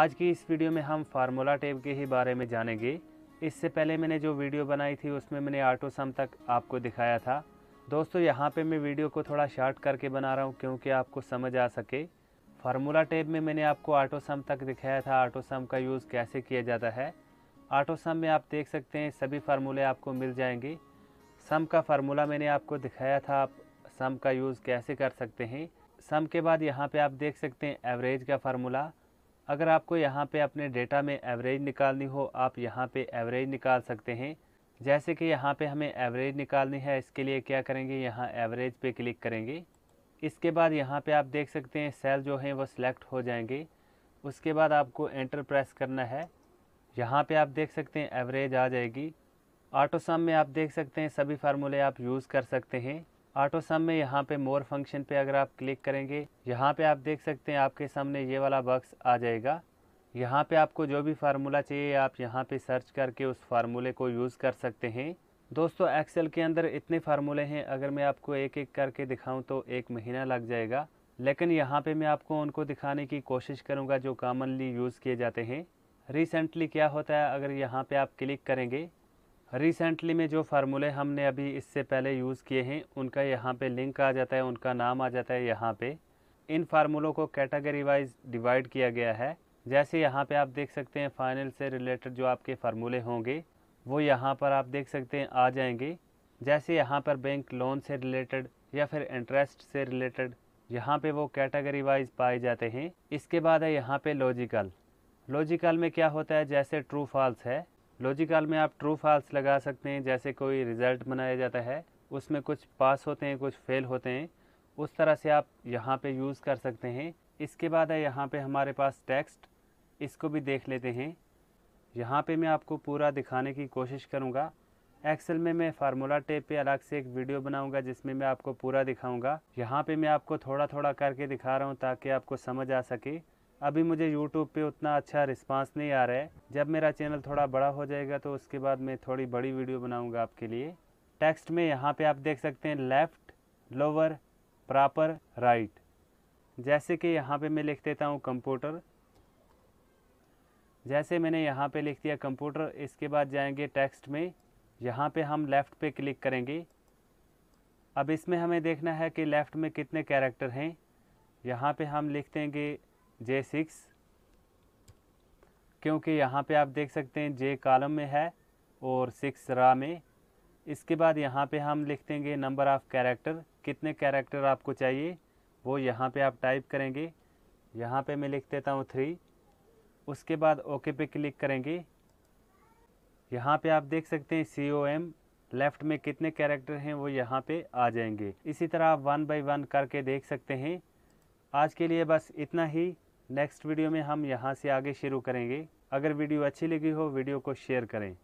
आज की इस वीडियो में हम फार्मूला टेप के ही बारे में जानेंगे इससे पहले मैंने जो वीडियो बनाई थी उसमें मैंने आटो सम तक आपको दिखाया था दोस्तों यहाँ पे मैं वीडियो को थोड़ा शार्ट करके बना रहा हूँ क्योंकि आपको समझ आ सके फार्मूला टेप में मैंने आपको आटो सम तक दिखाया था आटो सम का यूज़ कैसे किया जाता है आटो सम में आप देख सकते हैं सभी फार्मूले आपको मिल जाएंगे सम का फार्मूला मैंने आपको दिखाया था आप सम का यूज़ कैसे कर सकते हैं सम के बाद यहाँ पे आप देख सकते हैं एवरेज का फार्मूला अगर आपको यहाँ पे अपने डेटा में एवरेज निकालनी हो आप यहाँ पे एवरेज निकाल सकते हैं जैसे कि यहाँ पे हमें एवरेज निकालनी है इसके लिए क्या करेंगे यहाँ एवरेज पे क्लिक करेंगे इसके बाद यहाँ पे आप देख सकते हैं सेल जो हैं वो सिलेक्ट हो जाएंगे उसके बाद आपको एंटर प्रेस करना है यहाँ पर आप देख सकते हैं एवरेज आ जाएगी ऑटोसम में आप देख सकते हैं सभी फार्मूले आप यूज़ कर सकते हैं ऑटो सम में यहाँ पे मोर फंक्शन पे अगर आप क्लिक करेंगे यहाँ पे आप देख सकते हैं आपके सामने ये वाला बक्स आ जाएगा यहाँ पे आपको जो भी फार्मूला चाहिए आप यहाँ पे सर्च करके उस फार्मूले को यूज़ कर सकते हैं दोस्तों एक्सेल के अंदर इतने फार्मूले हैं अगर मैं आपको एक एक करके दिखाऊँ तो एक महीना लग जाएगा लेकिन यहाँ पर मैं आपको उनको दिखाने की कोशिश करूँगा जो कॉमनली यूज़ किए जाते हैं रिसेंटली क्या होता है अगर यहाँ पर आप क्लिक करेंगे रिसेंटली में जो फार्मूले हमने अभी इससे पहले यूज़ किए हैं उनका यहाँ पे लिंक आ जाता है उनका नाम आ जाता है यहाँ पे इन फार्मूलों को कैटेगरी वाइज डिवाइड किया गया है जैसे यहाँ पे आप देख सकते हैं फाइनल से रिलेटेड जो आपके फार्मूले होंगे वो यहाँ पर आप देख सकते हैं आ जाएंगे जैसे यहाँ पर बैंक लोन से रिलेटेड या फिर इंटरेस्ट से रिलेटेड यहाँ पर वो कैटेगरी वाइज पाए जाते हैं इसके बाद है यहाँ पर लॉजिकल लॉजिकल में क्या होता है जैसे ट्रू फॉल्स है लॉजिकल में आप ट्रू फॉल्स लगा सकते हैं जैसे कोई रिज़ल्ट बनाया जाता है उसमें कुछ पास होते हैं कुछ फेल होते हैं उस तरह से आप यहाँ पे यूज़ कर सकते हैं इसके बाद है यहाँ पे हमारे पास टेक्स्ट इसको भी देख लेते हैं यहाँ पे मैं आपको पूरा दिखाने की कोशिश करूँगा एक्सेल में मैं फार्मूला टेप पे अलग से एक वीडियो बनाऊँगा जिसमें मैं आपको पूरा दिखाऊँगा यहाँ पर मैं आपको थोड़ा थोड़ा करके दिखा रहा हूँ ताकि आपको समझ आ सके अभी मुझे यूट्यूब पे उतना अच्छा रिस्पांस नहीं आ रहा है जब मेरा चैनल थोड़ा बड़ा हो जाएगा तो उसके बाद मैं थोड़ी बड़ी वीडियो बनाऊँगा आपके लिए टेक्स्ट में यहाँ पे आप देख सकते हैं लेफ़्ट लोअर प्रॉपर राइट जैसे कि यहाँ पे मैं लिख देता हूँ कंप्यूटर जैसे मैंने यहाँ पे लिख दिया कंप्यूटर इसके बाद जाएंगे टेक्स्ट में यहाँ पर हम लेफ़्ट क्लिक करेंगे अब इसमें हमें देखना है कि लेफ़्ट में कितने कैरेक्टर हैं यहाँ पे हम लिख देंगे J6 क्योंकि यहाँ पे आप देख सकते हैं J कॉलम में है और सिक्स रा में इसके बाद यहाँ पे हम लिख देंगे नंबर ऑफ़ कैरेक्टर कितने कैरेक्टर आपको चाहिए वो यहाँ पे आप टाइप करेंगे यहाँ पे मैं लिख देता हूँ थ्री उसके बाद ओके पे क्लिक करेंगे यहाँ पे आप देख सकते हैं सी ओ एम लेफ़्ट में कितने कैरेक्टर हैं वो यहाँ पे आ जाएंगे इसी तरह आप वन बाई वन करके देख सकते हैं आज के लिए बस इतना ही नेक्स्ट वीडियो में हम यहाँ से आगे शुरू करेंगे अगर वीडियो अच्छी लगी हो वीडियो को शेयर करें